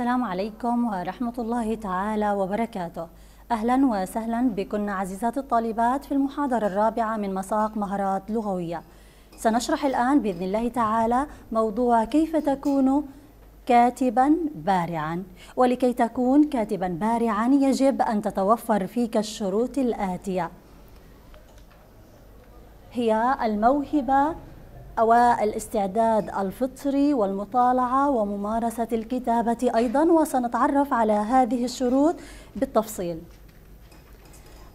السلام عليكم ورحمة الله تعالى وبركاته أهلا وسهلا بكن عزيزات الطالبات في المحاضرة الرابعة من مساق مهارات لغوية سنشرح الآن بإذن الله تعالى موضوع كيف تكون كاتبا بارعا ولكي تكون كاتبا بارعا يجب أن تتوفر فيك الشروط الآتية هي الموهبة والاستعداد الفطري والمطالعة وممارسة الكتابة أيضا وسنتعرف على هذه الشروط بالتفصيل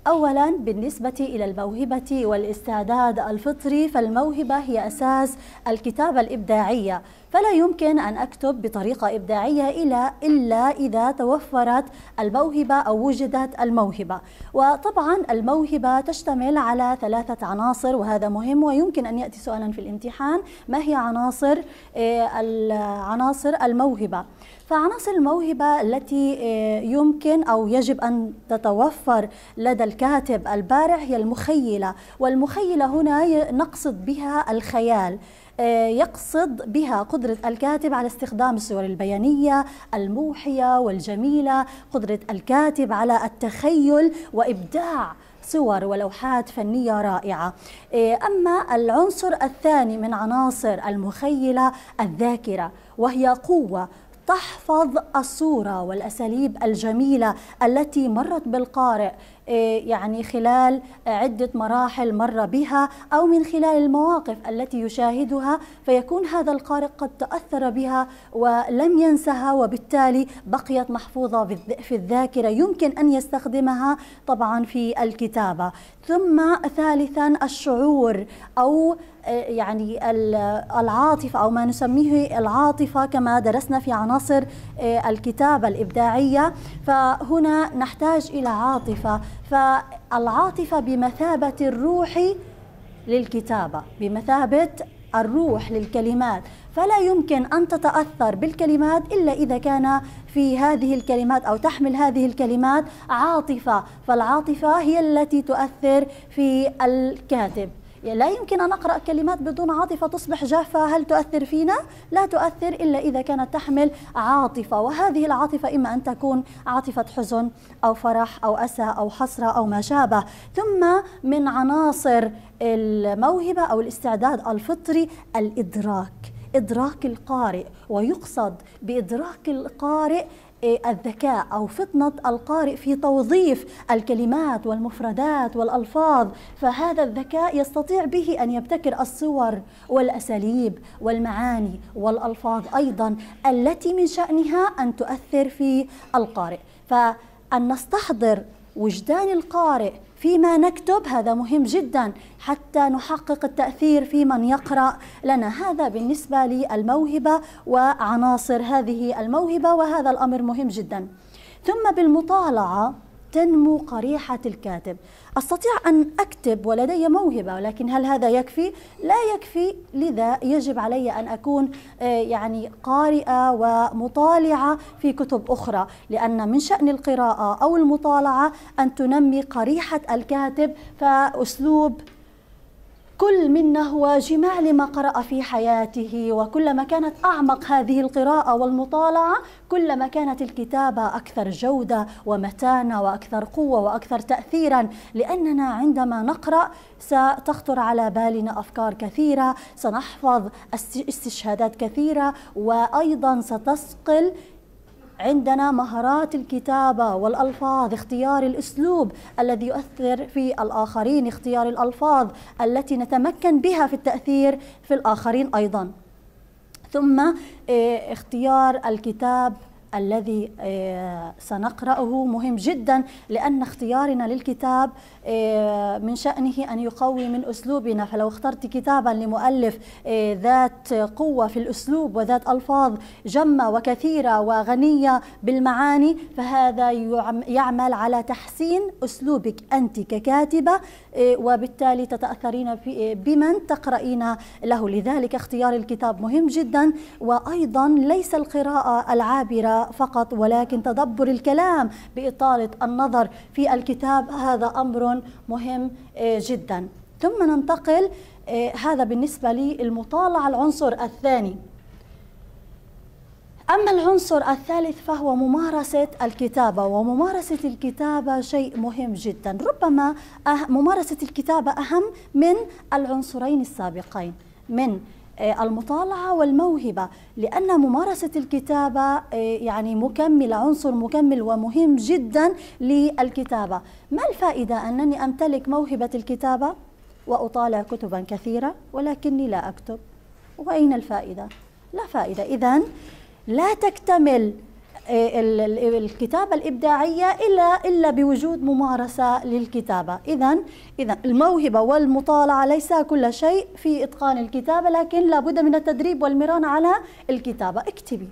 أولا بالنسبة إلى الموهبة والاستعداد الفطري فالموهبة هي أساس الكتابة الإبداعية فلا يمكن أن أكتب بطريقة إبداعية إلا, إلا إذا توفرت الموهبة أو وجدت الموهبة وطبعا الموهبة تشتمل على ثلاثة عناصر وهذا مهم ويمكن أن يأتي سؤالا في الامتحان ما هي عناصر آه، عناصر الموهبة فعناصر الموهبة التي آه، يمكن أو يجب أن تتوفر لدى الكاتب البارع هي المخيلة والمخيلة هنا نقصد بها الخيال آه، يقصد بها قدرة الكاتب على استخدام الصور البيانية الموحية والجميلة قدرة الكاتب على التخيل وإبداع صور ولوحات فنية رائعة آه، أما العنصر الثاني من عناصر المخيلة الذاكرة وهي قوة تحفظ الصورة والأساليب الجميلة التي مرت بالقارئ إيه، يعني خلال عدة مراحل مر بها أو من خلال المواقف التي يشاهدها فيكون هذا القارئ قد تأثر بها ولم ينسها وبالتالي بقيت محفوظة في الذاكرة يمكن أن يستخدمها طبعا في الكتابة ثم ثالثا الشعور أو يعني العاطفة أو ما نسميه العاطفة كما درسنا في عناصر آه، الكتابة الإبداعية فهنا نحتاج إلى عاطفة فالعاطفة بمثابة الروح للكتابة بمثابة الروح للكلمات فلا يمكن أن تتأثر بالكلمات إلا إذا كان في هذه الكلمات أو تحمل هذه الكلمات عاطفة فالعاطفة هي التي تؤثر في الكاتب لا يمكن أن أقرأ كلمات بدون عاطفة تصبح جافة هل تؤثر فينا؟ لا تؤثر إلا إذا كانت تحمل عاطفة وهذه العاطفة إما أن تكون عاطفة حزن أو فرح أو أسى أو حسرة أو ما شابه ثم من عناصر الموهبة أو الاستعداد الفطري الإدراك إدراك القارئ ويقصد بإدراك القارئ إيه، الذكاء أو فطنة القارئ في توظيف الكلمات والمفردات والألفاظ فهذا الذكاء يستطيع به أن يبتكر الصور والأساليب والمعاني والألفاظ أيضا التي من شأنها أن تؤثر في القارئ فأن نستحضر وجدان القارئ فيما نكتب هذا مهم جدا حتى نحقق التأثير في من يقرأ لنا هذا بالنسبة للموهبة وعناصر هذه الموهبة وهذا الأمر مهم جدا ثم بالمطالعة تنمو قريحة الكاتب أستطيع أن أكتب ولدي موهبة ولكن هل هذا يكفي؟ لا يكفي لذا يجب علي أن أكون آه، يعني قارئة ومطالعة في كتب أخرى لأن من شأن القراءة أو المطالعة أن تنمي قريحة الكاتب فأسلوب كل منا هو جماع لما قرأ في حياته وكلما كانت أعمق هذه القراءة والمطالعة كلما كانت الكتابة أكثر جودة ومتانة وأكثر قوة وأكثر تأثيرا لأننا عندما نقرأ ستخطر على بالنا أفكار كثيرة سنحفظ استشهادات كثيرة وأيضا ستسقل عندنا مهارات الكتابة والألفاظ اختيار الأسلوب الذي يؤثر في الآخرين اختيار الألفاظ التي نتمكن بها في التأثير في الآخرين أيضا ثم إيه، اختيار الكتاب الذي آه، سنقرأه مهم جدا لأن اختيارنا للكتاب آه، من شأنه أن يقوي من أسلوبنا فلو اخترت كتابا لمؤلف آه، ذات قوة في الأسلوب وذات ألفاظ جمة وكثيرة وغنية بالمعاني فهذا يعمل على تحسين أسلوبك أنت ككاتبة إيه، وبالتالي تتأثرين إيه، بمن تقرأين له لذلك اختيار الكتاب مهم جدا وأيضا ليس القراءة العابرة فقط ولكن تدبر الكلام بإطالة النظر في الكتاب هذا أمر مهم إيه، جدا ثم ننتقل هذا بالنسبة للمطالعة العنصر الثاني أما العنصر الثالث فهو ممارسة الكتابة وممارسة الكتابة شيء مهم جدا ربما أه-، ممارسة الكتابة أهم من العنصرين السابقين من آه، المطالعة والموهبة لأن ممارسة الكتابة آه، يعني مكمل عنصر مكمل ومهم جدا للكتابة ما الفائدة أنني أمتلك موهبة الكتابة وأطالع كتبا كثيرة ولكني لا أكتب وأين الفائدة؟ لا فائدة إذا لا تكتمل آه، الكتابة الإبداعية إلا إلا بوجود ممارسة للكتابة، إذا إذا الموهبة والمطالعة ليس كل شيء في إتقان الكتابة، لكن لابد من التدريب والمران على الكتابة، اكتبي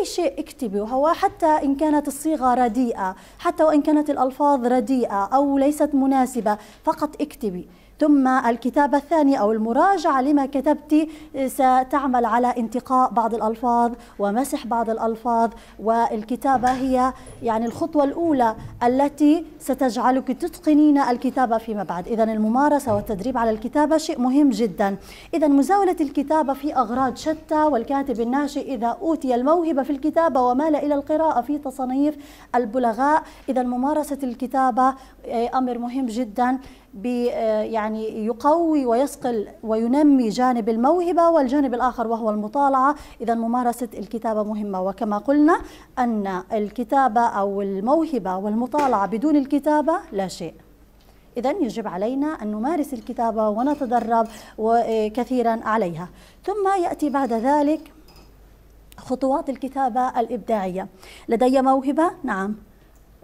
أي شيء اكتبي وهو حتى إن كانت الصيغة رديئة، حتى وإن كانت الألفاظ رديئة أو ليست مناسبة، فقط اكتبي. ثم الكتابة الثانية أو المراجعة لما كتبت ستعمل على انتقاء بعض الألفاظ ومسح بعض الألفاظ والكتابة هي يعني الخطوة الأولى التي ستجعلك تتقنين الكتابة فيما بعد إذا الممارسة والتدريب على الكتابة شيء مهم جدا إذا مزاولة الكتابة في أغراض شتى والكاتب الناشئ إذا أوتي الموهبة في الكتابة ومال إلى القراءة في تصانيف البلغاء إذا ممارسة الكتابة آه، أمر مهم جدا آه، يعني يقوي ويصقل وينمي جانب الموهبة والجانب الآخر وهو المطالعة إذا ممارسة الكتابة مهمة وكما قلنا أن الكتابة أو الموهبة والمطالعة بدون الكتابة لا شيء إذا يجب علينا أن نمارس الكتابة ونتدرب آه، كثيرا عليها ثم يأتي بعد ذلك خطوات الكتابة الإبداعية لدي موهبة؟ نعم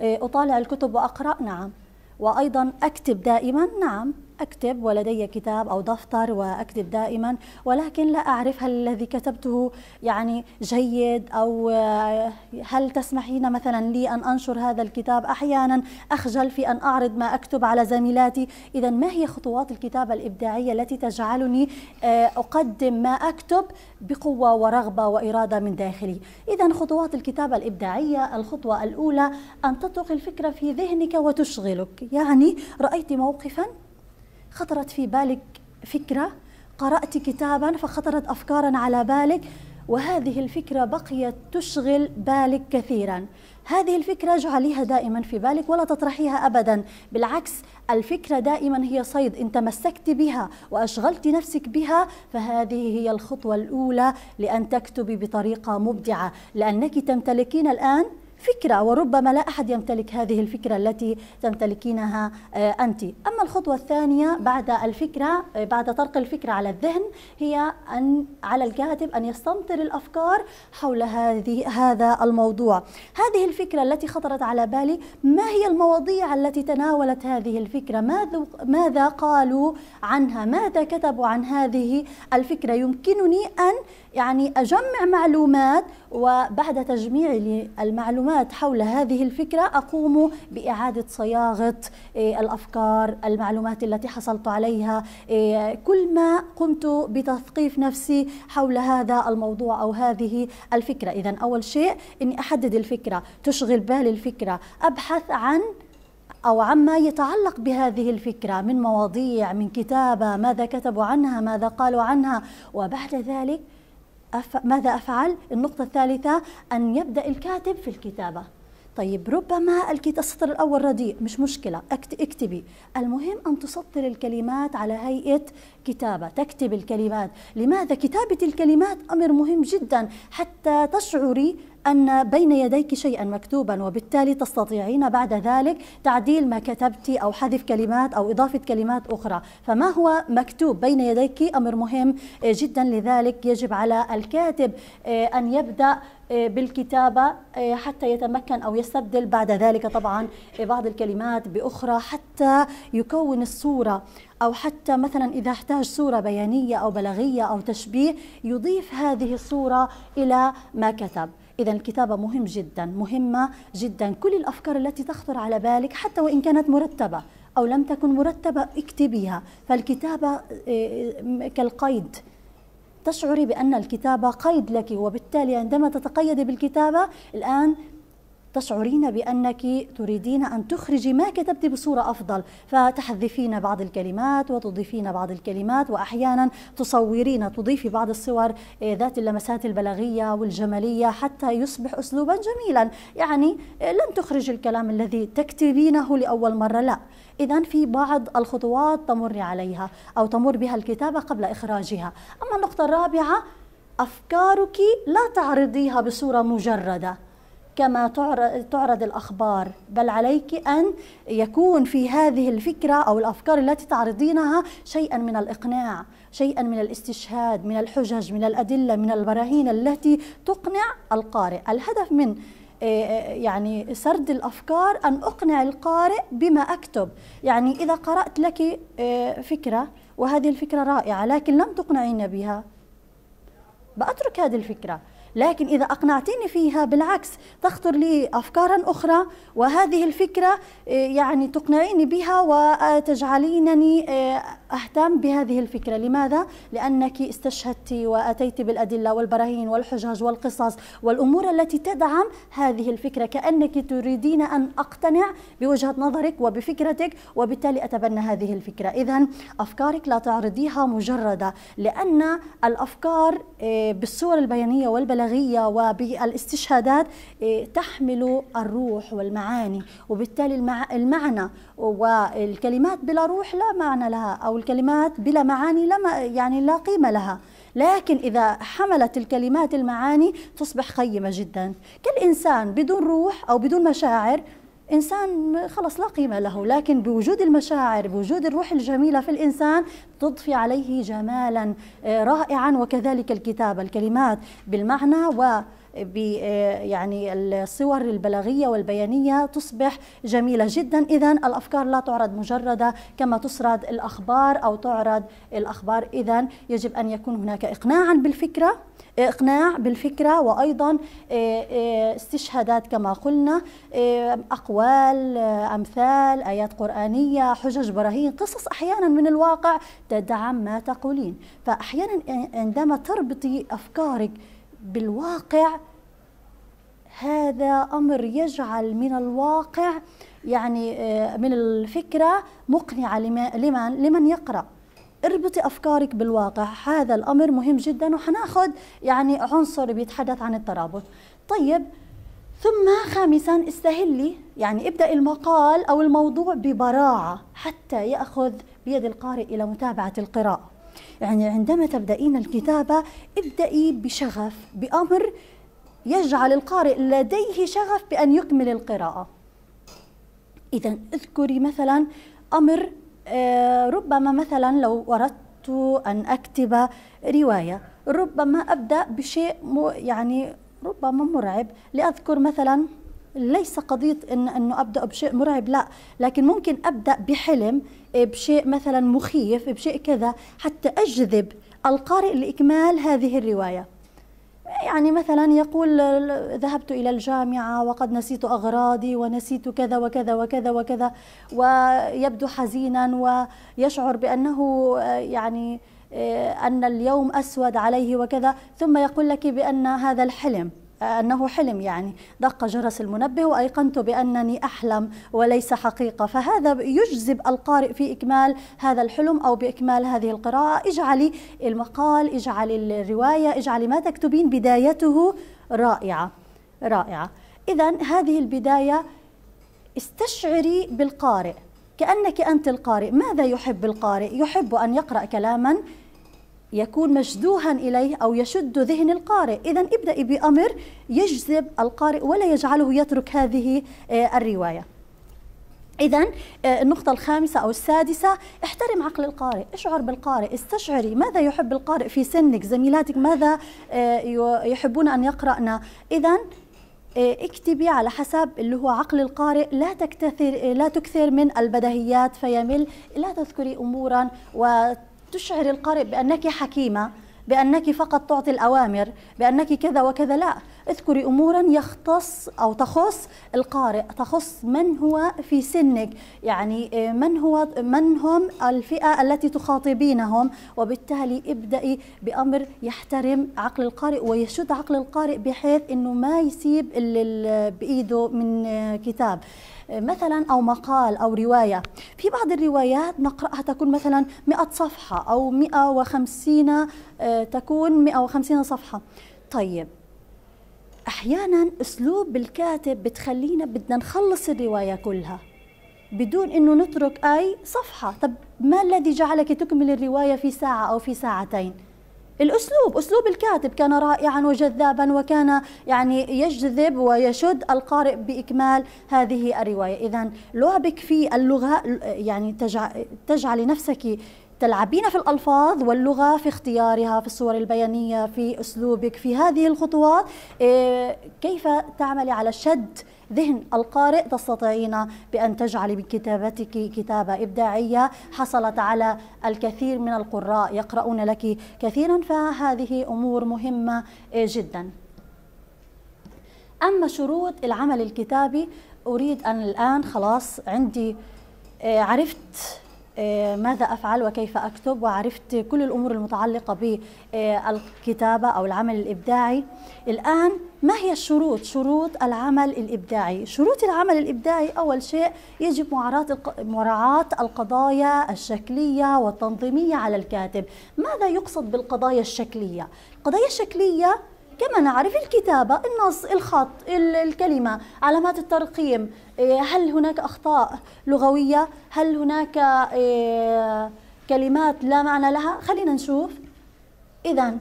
آه، أطالع الكتب وأقرأ؟ نعم وأيضا أكتب دائما نعم أكتب ولدي كتاب أو دفتر وأكتب دائما ولكن لا أعرف هل الذي كتبته يعني جيد أو آه، هل تسمحين مثلا لي أن أنشر هذا الكتاب أحيانا أخجل في أن أعرض ما أكتب على زميلاتي إذا ما هي خطوات الكتابة الإبداعية التي تجعلني آه، أقدم ما أكتب بقوة ورغبة وإرادة من داخلي إذا خطوات الكتابة الإبداعية الخطوة الأولى أن تطرق الفكرة في ذهنك وتشغلك يعني رأيت موقفا خطرت في بالك فكرة قرأت كتابا فخطرت أفكارا على بالك وهذه الفكرة بقيت تشغل بالك كثيرا هذه الفكرة جعليها دائما في بالك ولا تطرحيها أبدا بالعكس الفكرة دائما هي صيد إن تمسكت بها وأشغلت نفسك بها فهذه هي الخطوة الأولى لأن تكتبي بطريقة مبدعة لأنك تمتلكين الآن فكرة وربما لا أحد يمتلك هذه الفكرة التي تمتلكينها آه، أنت أما الخطوة الثانية بعد الفكرة آه، بعد طرق الفكرة على الذهن هي أن على الكاتب أن يستمطر الأفكار حول هذه هذا الموضوع هذه الفكرة التي خطرت على بالي ما هي المواضيع التي تناولت هذه الفكرة ماذا, ماذا قالوا عنها ماذا كتبوا عن هذه الفكرة يمكنني أن يعني أجمع معلومات وبعد تجميع المعلومات حول هذه الفكرة أقوم بإعادة صياغة إيه، الأفكار المعلومات التي حصلت عليها إيه، كل ما قمت بتثقيف نفسي حول هذا الموضوع أو هذه الفكرة إذا أول شيء أني أحدد الفكرة تشغل بالي الفكرة أبحث عن أو عما يتعلق بهذه الفكرة من مواضيع من كتابة ماذا كتبوا عنها ماذا قالوا عنها وبعد ذلك أف... ماذا أفعل؟ النقطة الثالثة أن يبدأ الكاتب في الكتابة طيب ربما السطر الأول رديء مش مشكلة أكت... اكتبي المهم أن تسطر الكلمات على هيئة كتابة تكتب الكلمات لماذا كتابة الكلمات أمر مهم جدا حتى تشعري أن بين يديك شيئا مكتوبا وبالتالي تستطيعين بعد ذلك تعديل ما كتبت أو حذف كلمات أو إضافة كلمات أخرى فما هو مكتوب بين يديك أمر مهم جدا لذلك يجب على الكاتب آه، أن يبدأ آه، بالكتابة آه، حتى يتمكن أو يستبدل بعد ذلك طبعا بعض الكلمات بأخرى حتى يكون الصورة أو حتى مثلا إذا احتاج صورة بيانية أو بلاغية أو تشبيه يضيف هذه الصورة إلى ما كتب إذا الكتابة مهم جدا مهمة جدا كل الأفكار التي تخطر على بالك حتى وإن كانت مرتبة أو لم تكن مرتبة اكتبيها فالكتابة آه، كالقيد تشعري بأن الكتابة قيد لك وبالتالي عندما تتقيدي بالكتابة الآن تشعرين بأنك تريدين أن تخرجي ما كتبت بصورة أفضل فتحذفين بعض الكلمات وتضيفين بعض الكلمات وأحيانا تصورين تضيفي بعض الصور إيه، ذات اللمسات البلاغية والجمالية حتى يصبح أسلوبا جميلا يعني إيه، لن تخرج الكلام الذي تكتبينه لأول مرة لا إذا في بعض الخطوات تمر عليها أو تمر بها الكتابة قبل إخراجها أما النقطة الرابعة أفكارك لا تعرضيها بصورة مجردة كما تعرض الأخبار بل عليك أن يكون في هذه الفكرة أو الأفكار التي تعرضينها شيئا من الإقناع شيئا من الاستشهاد من الحجج من الأدلة من البراهين التي تقنع القارئ الهدف من آه، آه، يعني سرد الأفكار أن أقنع القارئ بما أكتب يعني إذا قرأت لك آه، فكرة وهذه الفكرة رائعة لكن لم تقنعين بها بأترك هذه الفكرة لكن إذا أقنعتني فيها بالعكس تخطر لي أفكارا أخرى وهذه الفكرة آه، يعني تقنعيني بها وتجعلينني آه، أهتم بهذه الفكرة لماذا؟ لأنك استشهدت وأتيت بالأدلة والبراهين والحجج والقصص والأمور التي تدعم هذه الفكرة كأنك تريدين أن أقتنع بوجهة نظرك وبفكرتك وبالتالي أتبنى هذه الفكرة إذا أفكارك لا تعرضيها مجردة لأن الأفكار آه، بالصور البيانية والبلاغية وبالاستشهادات آه، تحمل الروح والمعاني وبالتالي المعنى والكلمات بلا روح لا معنى لها أو الكلمات بلا معاني لا يعني لا قيمة لها لكن إذا حملت الكلمات المعاني تصبح قيمة جدا كالإنسان بدون روح أو بدون مشاعر إنسان خلص لا قيمة له لكن بوجود المشاعر بوجود الروح الجميلة في الإنسان تضفي عليه جمالا آه، رائعا وكذلك الكتابة الكلمات بالمعنى و آه، يعني الصور البلاغية والبيانية تصبح جميلة جدا إذا الأفكار لا تعرض مجردة كما تسرد الأخبار أو تعرض الأخبار إذا يجب أن يكون هناك إقناعا بالفكرة إقناع بالفكرة وأيضا آه، آه، استشهادات كما قلنا أقوال أمثال آيات قرآنية حجج براهين قصص أحيانا من الواقع تدعم ما تقولين فأحيانا عندما تربطي أفكارك بالواقع هذا امر يجعل من الواقع يعني آه، من الفكره مقنعه لمن لمن يقرا اربطي افكارك بالواقع هذا الامر مهم جدا وحناخد يعني عنصر بيتحدث عن الترابط طيب ثم خامسا استهلي يعني ابدأ المقال أو الموضوع ببراعة حتى يأخذ بيد القارئ إلى متابعة القراءة يعني عندما تبدأين الكتابة ابدأي بشغف بأمر يجعل القارئ لديه شغف بأن يكمل القراءة إذا اذكري مثلا أمر آه، ربما مثلا لو أردت أن أكتب رواية ربما أبدأ بشيء يعني ربما مرعب لأذكر مثلا ليس قضيه ان انه ابدا بشيء مرعب لا لكن ممكن ابدا بحلم إيه، بشيء مثلا مخيف بشيء كذا حتى اجذب القارئ لاكمال هذه الروايه يعني مثلا يقول ذهبت إلى الجامعة وقد نسيت أغراضي ونسيت كذا وكذا وكذا وكذا ويبدو حزينا ويشعر بأنه يعني إيه، أن اليوم أسود عليه وكذا ثم يقول لك بأن هذا الحلم أنه حلم يعني دق جرس المنبه وأيقنت بأنني أحلم وليس حقيقة فهذا يجذب القارئ في إكمال هذا الحلم أو بإكمال هذه القراءة اجعلي المقال اجعلي الرواية اجعلي ما تكتبين بدايته رائعة رائعة إذا هذه البداية استشعري بالقارئ كأنك أنت القارئ ماذا يحب القارئ؟ يحب أن يقرأ كلاما يكون مشدوها إليه أو يشد ذهن القارئ إذا ابدأي بأمر يجذب القارئ ولا يجعله يترك هذه آه، الرواية إذا آه، النقطة الخامسة أو السادسة احترم عقل القارئ، اشعر بالقارئ، استشعري ماذا يحب القارئ في سنك، زميلاتك ماذا آه، يحبون أن يقرأنا إذا اكتبي على حسب اللي هو عقل القارئ لا تكتثر لا تكثر من البدهيات فيمل لا تذكري امورا و تشعر القارئ بأنك حكيمة بأنك فقط تعطي الأوامر بأنك كذا وكذا لا اذكري أمورا يختص أو تخص القارئ تخص من هو في سنك يعني آه، من, هو من هم الفئة التي تخاطبينهم وبالتالي ابدأي بأمر يحترم عقل القارئ ويشد عقل القارئ بحيث أنه ما يسيب بإيده من آه، كتاب مثلا أو مقال أو رواية في بعض الروايات نقرأها تكون مثلا 100 صفحة أو 150 آه، تكون 150 صفحة طيب أحيانا أسلوب الكاتب بتخلينا بدنا نخلص الرواية كلها بدون انه نترك اي صفحه طب ما الذي جعلك تكمل الروايه في ساعه او في ساعتين الأسلوب أسلوب الكاتب كان رائعا وجذابا وكان يعني يجذب ويشد القارئ بإكمال هذه الرواية إذا لعبك في اللغة يعني تجعل, تجعل نفسك تلعبين في الألفاظ واللغة في اختيارها في الصور البيانية في أسلوبك في هذه الخطوات إيه، كيف تعملي على شد ذهن القارئ تستطيعين بأن تجعلي بكتابتك كتابة إبداعية حصلت على الكثير من القراء يقرؤون لك كثيرا فهذه أمور مهمة جدا أما شروط العمل الكتابي أريد أن الآن خلاص عندي آه، عرفت آه، ماذا أفعل وكيف أكتب وعرفت كل الأمور المتعلقة بالكتابة أو العمل الإبداعي الآن ما هي الشروط شروط العمل الإبداعي شروط العمل الإبداعي أول شيء يجب مراعاة القضايا الشكلية والتنظيمية على الكاتب ماذا يقصد بالقضايا الشكلية القضايا الشكلية كما نعرف الكتابة النص الخط الكلمة علامات الترقيم إيه، هل هناك أخطاء لغوية هل هناك إيه، كلمات لا معنى لها خلينا نشوف إذا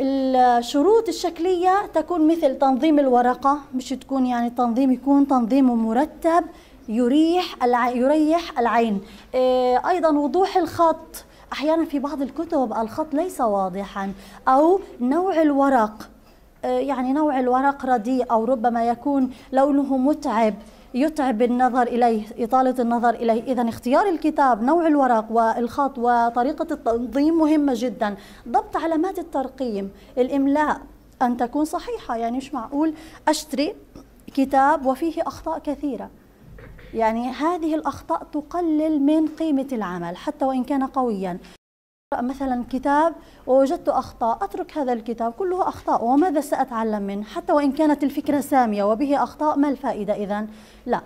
الشروط الشكلية تكون مثل تنظيم الورقة مش تكون يعني تنظيم يكون تنظيم مرتب يريح يريح العين آه، أيضا وضوح الخط أحيانا في بعض الكتب الخط ليس واضحا أو نوع الورق آه، يعني نوع الورق رديء أو ربما يكون لونه متعب يتعب النظر إليه إطالة النظر إليه إذا اختيار الكتاب نوع الورق والخط وطريقة التنظيم مهمة جدا ضبط علامات الترقيم الإملاء أن تكون صحيحة يعني مش معقول أشتري كتاب وفيه أخطاء كثيرة يعني هذه الأخطاء تقلل من قيمة العمل حتى وإن كان قويا مثلا كتاب ووجدت اخطاء اترك هذا الكتاب كله اخطاء وماذا ساتعلم منه حتى وان كانت الفكره ساميه وبه اخطاء ما الفائده اذا لا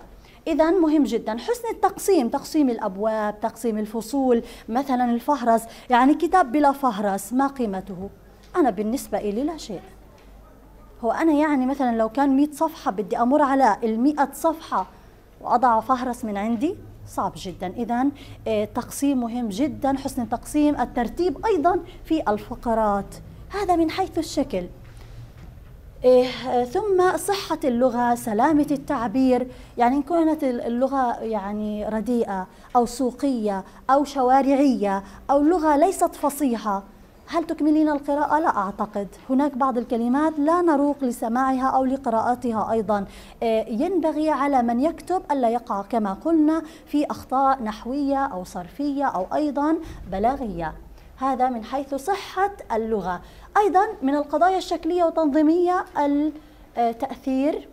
إذا مهم جدا حسن التقسيم تقسيم الأبواب تقسيم الفصول مثلا الفهرس يعني كتاب بلا فهرس ما قيمته أنا بالنسبة إلي لا شيء هو أنا يعني مثلا لو كان 100 صفحة بدي أمر على ال 100 صفحة وأضع فهرس من عندي صعب جدا إذا آه، تقسيم مهم جدا حسن تقسيم الترتيب أيضا في الفقرات هذا من حيث الشكل إيه، ثم صحة اللغة سلامة التعبير يعني إن كانت اللغة يعني رديئة أو سوقية أو شوارعية أو لغة ليست فصيحة هل تكملين القراءة؟ لا أعتقد هناك بعض الكلمات لا نروق لسماعها أو لقراءتها أيضا آه، ينبغي على من يكتب ألا يقع كما قلنا في أخطاء نحوية أو صرفية أو أيضا بلاغية هذا من حيث صحة اللغة أيضا من القضايا الشكلية وتنظيمية التأثير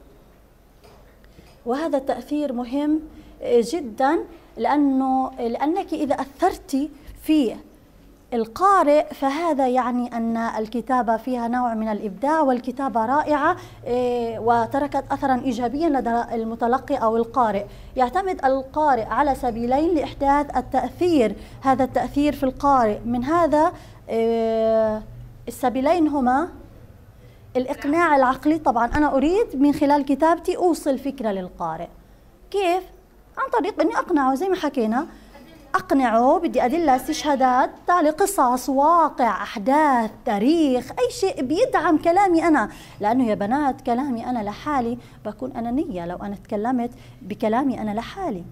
وهذا التأثير مهم جدا لأنه لأنك إذا أثرت في القارئ فهذا يعني أن الكتابة فيها نوع من الإبداع والكتابة رائعة إيه، وتركت أثرا إيجابيا لدى المتلقي أو القارئ يعتمد القارئ على سبيلين لإحداث التأثير هذا التأثير في القارئ من هذا إيه، السبيلين هما الإقناع العقلي طبعا أنا أريد من خلال كتابتي أوصل فكرة للقارئ كيف؟ عن طريق أني أقنعه زي ما حكينا اقنعه بدي ادله استشهادات تالي قصص واقع احداث تاريخ اي شيء بيدعم كلامي انا لانه يا بنات كلامي انا لحالي بكون انانيه لو انا تكلمت بكلامي انا لحالي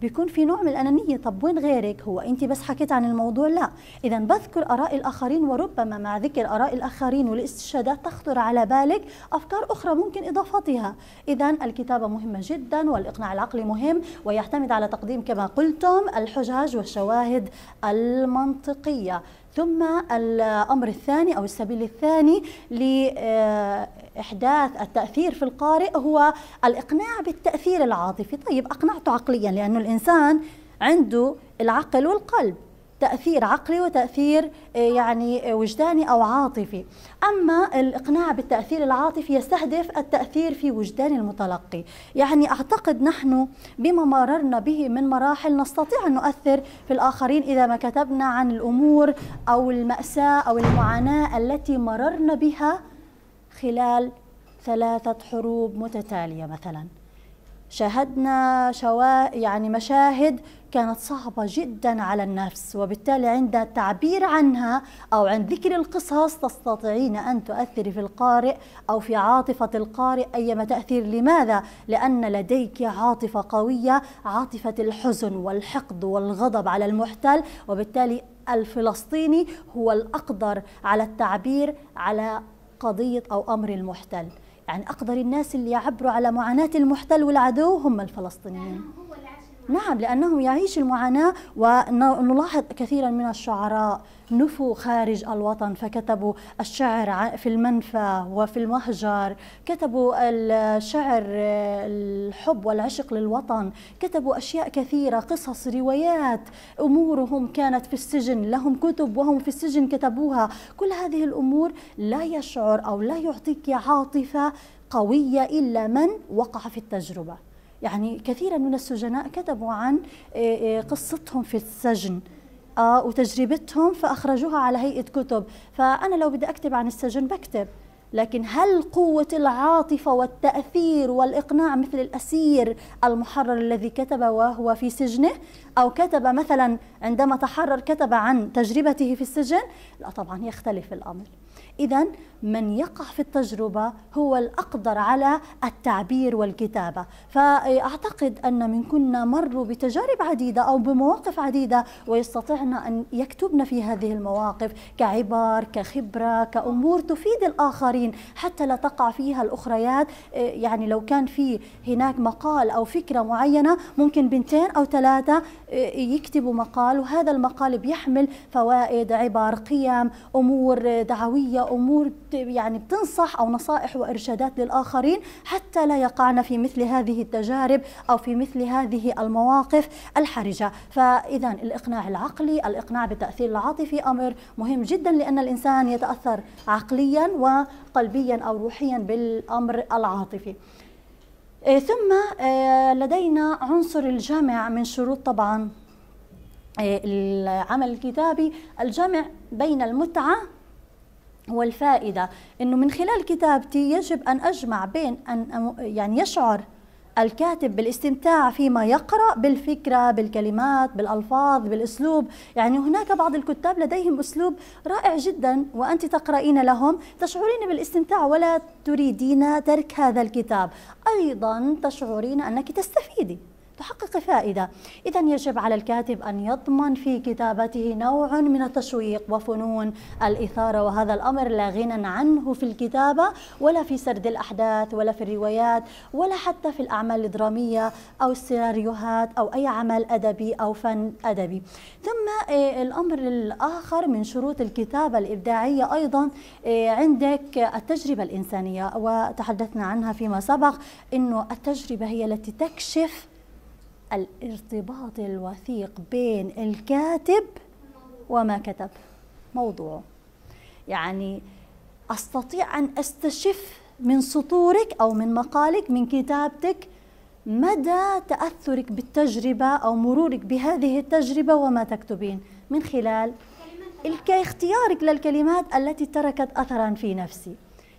بيكون في نوع من الانانيه طب وين غيرك هو انت بس حكيت عن الموضوع لا اذا بذكر اراء الاخرين وربما مع ذكر اراء الاخرين والاستشهادات تخطر على بالك افكار اخرى ممكن اضافتها اذا الكتابه مهمه جدا والاقناع العقلي مهم ويعتمد على تقديم كما قلتم الحجج والشواهد المنطقيه ثم الامر الثاني او السبيل الثاني ل آه، إحداث التأثير في القارئ هو الإقناع بالتأثير العاطفي طيب أقنعته عقليا لأنه الإنسان عنده العقل والقلب تأثير عقلي وتأثير آه، يعني آه، وجداني أو عاطفي أما الإقناع بالتأثير العاطفي يستهدف التأثير في وجدان المتلقي يعني أعتقد نحن بما مررنا به من مراحل نستطيع أن نؤثر في الآخرين إذا ما كتبنا عن الأمور أو المأساة أو المعاناة التي مررنا بها خلال ثلاثة حروب متتالية مثلا شاهدنا شوا... يعني مشاهد كانت صعبة جدا على النفس وبالتالي عند التعبير عنها أو عند ذكر القصص تستطيعين أن تؤثري في القارئ أو في عاطفة القارئ أيما تأثير لماذا؟ لأن لديك عاطفة قوية عاطفة الحزن والحقد والغضب على المحتل وبالتالي الفلسطيني هو الأقدر على التعبير على قضية أو أمر المحتل يعني أقدر الناس اللي يعبروا على معاناة المحتل والعدو هم الفلسطينيين نعم لأنه يعيش المعاناة ونلاحظ كثيرا من الشعراء نفوا خارج الوطن فكتبوا الشعر في المنفى وفي المهجر كتبوا الشعر الحب والعشق للوطن كتبوا أشياء كثيرة قصص روايات أمورهم كانت في السجن لهم كتب وهم في السجن كتبوها كل هذه الأمور لا يشعر أو لا يعطيك عاطفة قوية إلا من وقع في التجربة يعني كثيرا من السجناء كتبوا عن آه، آه، قصتهم في السجن آه، وتجربتهم فأخرجوها على هيئة كتب فأنا لو بدي أكتب عن السجن بكتب لكن هل قوة العاطفة والتأثير والإقناع مثل الأسير المحرر الذي كتب وهو في سجنه أو كتب مثلا عندما تحرر كتب عن تجربته في السجن لا طبعا يختلف الأمر إذا من يقع في التجربة هو الأقدر على التعبير والكتابة فأعتقد أن من كنا مروا بتجارب عديدة أو بمواقف عديدة ويستطيعنا أن يكتبن في هذه المواقف كعبار كخبرة كأمور تفيد الآخرين حتى لا تقع فيها الأخريات يعني لو كان في هناك مقال أو فكرة معينة ممكن بنتين أو ثلاثة يكتبوا مقال وهذا المقال بيحمل فوائد عبار قيم أمور دعوية وامور يعني بتنصح او نصائح وارشادات للاخرين حتى لا يقعن في مثل هذه التجارب او في مثل هذه المواقف الحرجه، فاذا الاقناع العقلي، الاقناع بالتاثير العاطفي امر مهم جدا لان الانسان يتاثر عقليا وقلبيا او روحيا بالامر العاطفي. آه، ثم آه، لدينا عنصر الجمع من شروط طبعا آه، العمل الكتابي الجمع بين المتعة والفائدة أنه من خلال كتابتي يجب أن أجمع بين أن يعني يشعر الكاتب بالاستمتاع فيما يقرأ بالفكرة بالكلمات بالألفاظ بالأسلوب يعني هناك بعض الكتاب لديهم أسلوب رائع جدا وأنت تقرأين لهم تشعرين بالاستمتاع ولا تريدين ترك هذا الكتاب أيضا تشعرين أنك تستفيدي تحقق فائدة إذا يجب على الكاتب أن يضمن في كتابته نوع من التشويق وفنون الإثارة وهذا الأمر لا غنى عنه في الكتابة ولا في سرد الأحداث ولا في الروايات ولا حتى في الأعمال الدرامية أو السيناريوهات أو أي عمل أدبي أو فن أدبي ثم آه، الأمر الآخر من شروط الكتابة الإبداعية أيضا آه، عندك التجربة الإنسانية وتحدثنا عنها فيما سبق أنه التجربة هي التي تكشف الارتباط الوثيق بين الكاتب وما كتب موضوعه يعني استطيع ان استشف من سطورك او من مقالك من كتابتك مدى تاثرك بالتجربه او مرورك بهذه التجربه وما تكتبين من خلال اختيارك للكلمات التي تركت اثرا في نفسي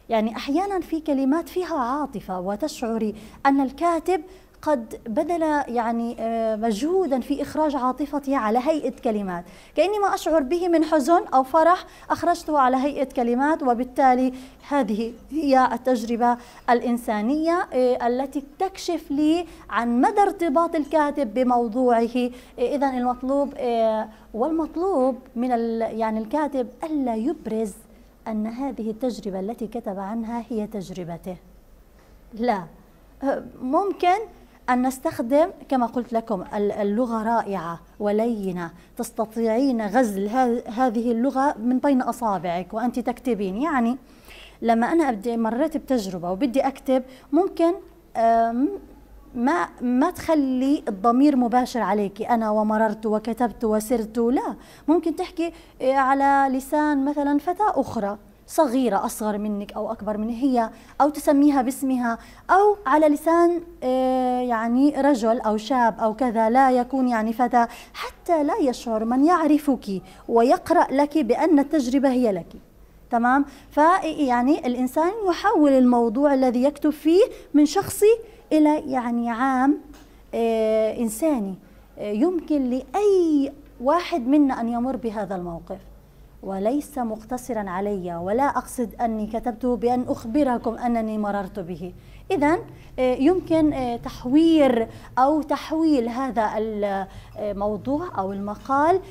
يعني احيانا في كلمات فيها عاطفه وتشعري ان الكاتب قد بذل يعني آه، مجهودا في إخراج عاطفتي على هيئة كلمات كأني ما أشعر به من حزن أو فرح أخرجته على هيئة كلمات وبالتالي هذه هي التجربة الإنسانية آه، التي تكشف لي عن مدى ارتباط الكاتب بموضوعه آه، إذا المطلوب والمطلوب من يعني الكاتب ألا يبرز أن هذه التجربة التي كتب عنها هي تجربته لا ممكن أن نستخدم كما قلت لكم اللغة رائعة ولينة تستطيعين غزل هذه اللغة من بين أصابعك وأنت تكتبين يعني لما أنا أبدي مريت بتجربة وبدي أكتب ممكن ما ما تخلي الضمير مباشر عليك انا ومررت وكتبت وسرت لا ممكن تحكي آه، على لسان مثلا فتاه اخرى صغيرة أصغر منك أو أكبر من هي أو تسميها باسمها أو على لسان آه، يعني رجل أو شاب أو كذا لا يكون يعني فتى حتى لا يشعر من يعرفك ويقرأ لك بأن التجربة هي لك تمام فيعني الإنسان يحول الموضوع الذي يكتب فيه من شخصي إلى يعني عام آه، إنساني آه، يمكن لأي واحد منا أن يمر بهذا الموقف وليس مقتصرا علي ولا أقصد أني كتبته بأن أخبركم أنني مررت به إذا آه، يمكن آه، تحوير أو تحويل هذا الموضوع آه، أو المقال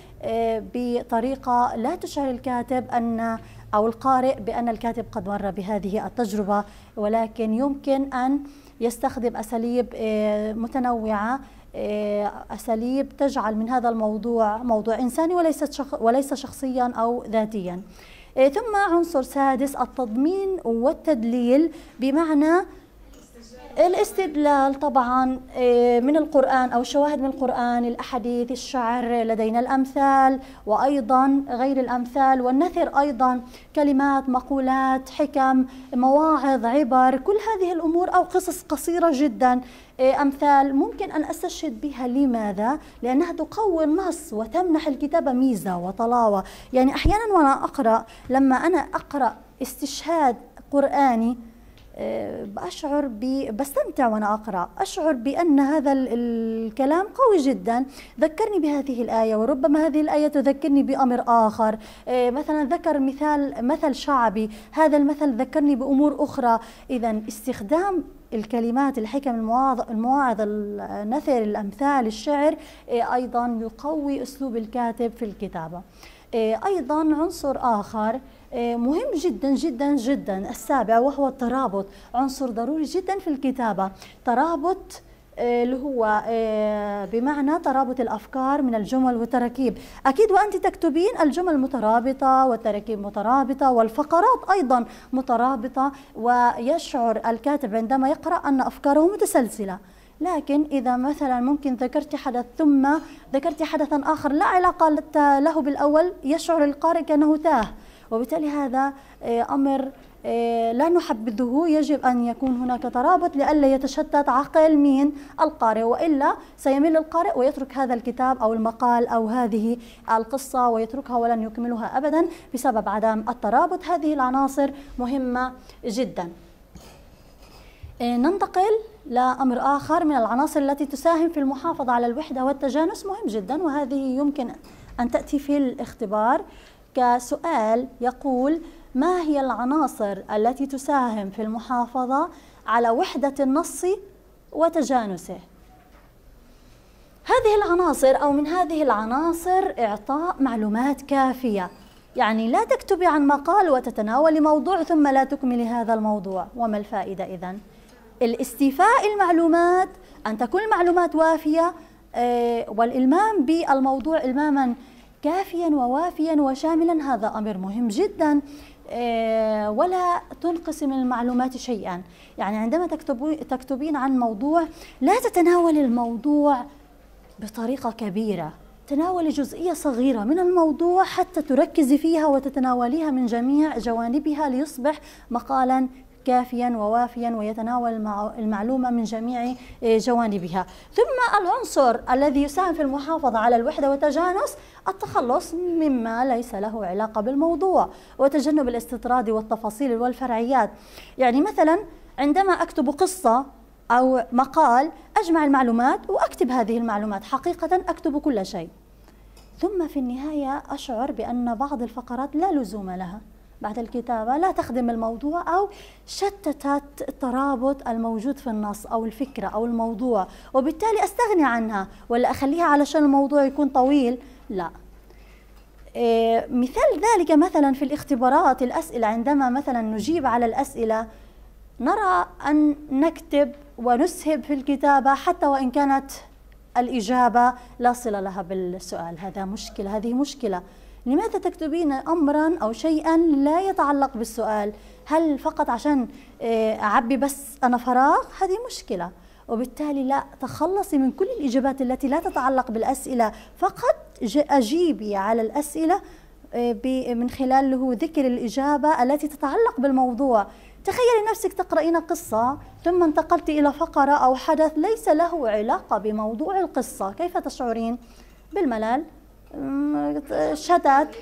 بطريقة لا تشعر الكاتب أن أو القارئ بأن الكاتب قد مر بهذه التجربة ولكن يمكن أن يستخدم أساليب متنوعة آه، أساليب تجعل من هذا الموضوع موضوع إنساني وليس وليس شخصيا أو ذاتيا آه، ثم عنصر سادس التضمين والتدليل بمعنى الاستدلال طبعا آه، من القرآن أو الشواهد من القرآن الأحاديث الشعر لدينا الأمثال وأيضا غير الأمثال والنثر أيضا كلمات مقولات حكم مواعظ عبر كل هذه الأمور أو قصص قصيرة جدا آه، أمثال ممكن أن أستشهد بها لماذا؟ لأنها تقوي النص وتمنح الكتابة ميزة وطلاوة يعني أحيانا وأنا أقرأ لما أنا أقرأ استشهاد قرآني بأشعر آه، ب... بستمتع وأنا أقرأ أشعر بأن هذا الكلام قوي جدا ذكرني بهذه الآية وربما هذه الآية تذكرني بأمر آخر آه، مثلا ذكر مثال مثل شعبي هذا المثل ذكرني بأمور أخرى إذا استخدام الكلمات الحكم المواعظ المواعظ النثر الامثال الشعر آه، ايضا يقوي اسلوب الكاتب في الكتابه ايضا عنصر اخر آه، مهم جدا جدا جدا السابع وهو الترابط عنصر ضروري جدا في الكتابة ترابط آه، اللي هو آه، بمعنى ترابط الافكار من الجمل والتراكيب اكيد وانت تكتبين الجمل مترابطه والتراكيب مترابطه والفقرات ايضا مترابطه ويشعر الكاتب عندما يقرا ان افكاره متسلسله لكن إذا مثلا ممكن ذكرت حدث ثم ذكرت حدثا آخر لا علاقة له بالأول يشعر القارئ كأنه تاه وبالتالي هذا آه، أمر آه، لا نحبذه يجب أن يكون هناك ترابط لئلا يتشتت عقل مين القارئ وإلا سيمل القارئ ويترك هذا الكتاب أو المقال أو هذه القصة ويتركها ولن يكملها أبدا بسبب عدم الترابط هذه العناصر مهمة جدا آه، ننتقل لأمر آخر من العناصر التي تساهم في المحافظة على الوحدة والتجانس مهم جدا وهذه يمكن أن تأتي في الاختبار كسؤال يقول ما هي العناصر التي تساهم في المحافظة على وحدة النص وتجانسه هذه العناصر أو من هذه العناصر إعطاء معلومات كافية يعني لا تكتبي عن مقال وتتناولي موضوع ثم لا تكملي هذا الموضوع وما الفائدة إذا؟ الاستيفاء المعلومات أن تكون المعلومات وافية آه، والإلمام بالموضوع إلماما كافيا ووافيا وشاملا هذا أمر مهم جدا آه، ولا تنقسم المعلومات شيئا يعني عندما تكتبين عن موضوع لا تتناول الموضوع بطريقة كبيرة تناولي جزئية صغيرة من الموضوع حتى تركزي فيها وتتناوليها من جميع جوانبها ليصبح مقالا كافيا ووافيا ويتناول المعلومة من جميع آه، جوانبها ثم العنصر الذي يساهم في المحافظة على الوحدة والتجانس التخلص مما ليس له علاقة بالموضوع وتجنب الاستطراد والتفاصيل والفرعيات يعني مثلا عندما أكتب قصة أو مقال أجمع المعلومات وأكتب هذه المعلومات حقيقة أكتب كل شيء ثم في النهاية أشعر بأن بعض الفقرات لا لزوم لها بعد الكتابة لا تخدم الموضوع أو شتتت الترابط الموجود في النص أو الفكرة أو الموضوع وبالتالي أستغني عنها ولا أخليها علشان الموضوع يكون طويل لا إيه مثال ذلك مثلا في الاختبارات الأسئلة عندما مثلا نجيب على الأسئلة نرى أن نكتب ونسهب في الكتابة حتى وإن كانت الإجابة لا صلة لها بالسؤال هذا مشكلة هذه مشكلة لماذا تكتبين أمرا أو شيئا لا يتعلق بالسؤال هل فقط عشان آه، أعبي بس أنا فراغ هذه مشكلة وبالتالي لا تخلصي من كل الإجابات التي لا تتعلق بالأسئلة فقط أجيبي على الأسئلة آه، من خلال هو ذكر الإجابة التي تتعلق بالموضوع تخيلي نفسك تقرأين قصة ثم انتقلت إلى فقرة أو حدث ليس له علاقة بموضوع القصة كيف تشعرين؟ بالملل شتت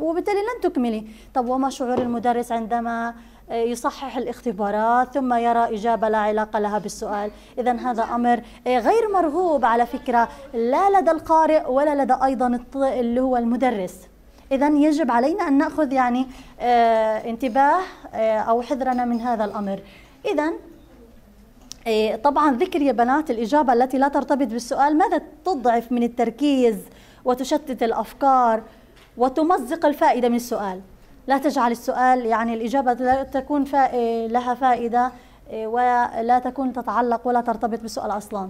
وبالتالي لن تكملي طب وما شعور المدرس عندما يصحح الاختبارات ثم يرى إجابة لا علاقة لها بالسؤال إذا هذا أمر غير مرغوب على فكرة لا لدى القارئ ولا لدى أيضا اللي هو المدرس إذا يجب علينا أن نأخذ يعني آه، انتباه آه، أو حذرنا من هذا الأمر إذا آه، طبعا ذكر يا بنات الإجابة التي لا ترتبط بالسؤال ماذا تضعف من التركيز وتشتت الأفكار وتمزق الفائدة من السؤال لا تجعل السؤال يعني الإجابة لا تكون إيه، لها فائدة إيه، ولا تكون تتعلق ولا ترتبط بالسؤال أصلا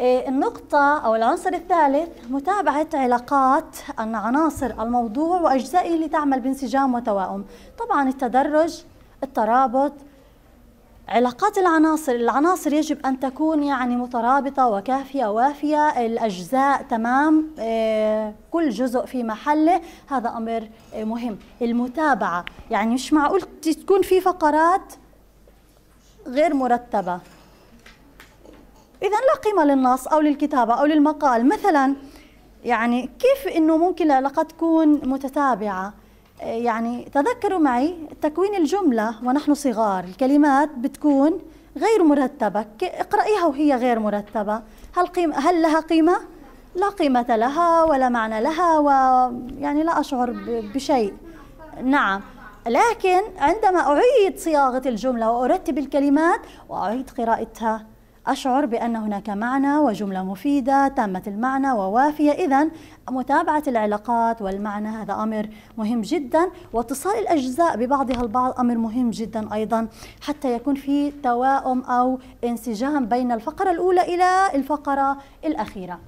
إيه، النقطة أو العنصر الثالث متابعة علاقات أن عناصر الموضوع وأجزائه اللي تعمل بانسجام وتوائم طبعا التدرج الترابط علاقات العناصر العناصر يجب أن تكون يعني مترابطة وكافية وافية الأجزاء تمام آه، كل جزء في محله هذا أمر آه، مهم المتابعة يعني مش معقول تكون في فقرات غير مرتبة إذا لا قيمة للنص أو للكتابة أو للمقال مثلا يعني كيف إنه ممكن العلاقات تكون متتابعة يعني تذكروا معي تكوين الجملة ونحن صغار الكلمات بتكون غير مرتبة اقرأيها وهي غير مرتبة هل, قيمة هل لها قيمة؟ لا قيمة لها ولا معنى لها ويعني لا أشعر بشيء نعم لكن عندما أعيد صياغة الجملة وأرتب الكلمات وأعيد قراءتها أشعر بأن هناك معنى وجملة مفيدة تامة المعنى ووافية إذا متابعة العلاقات والمعنى هذا أمر مهم جدا واتصال الأجزاء ببعضها البعض أمر مهم جدا أيضا حتى يكون في توائم أو انسجام بين الفقرة الأولى إلى الفقرة الأخيرة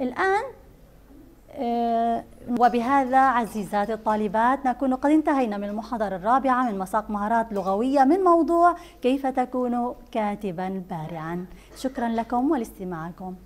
الآن آه، وبهذا عزيزاتي الطالبات نكون قد انتهينا من المحاضرة الرابعة من مساق مهارات لغوية من موضوع كيف تكون كاتبا بارعا شكرا لكم ولاستماعكم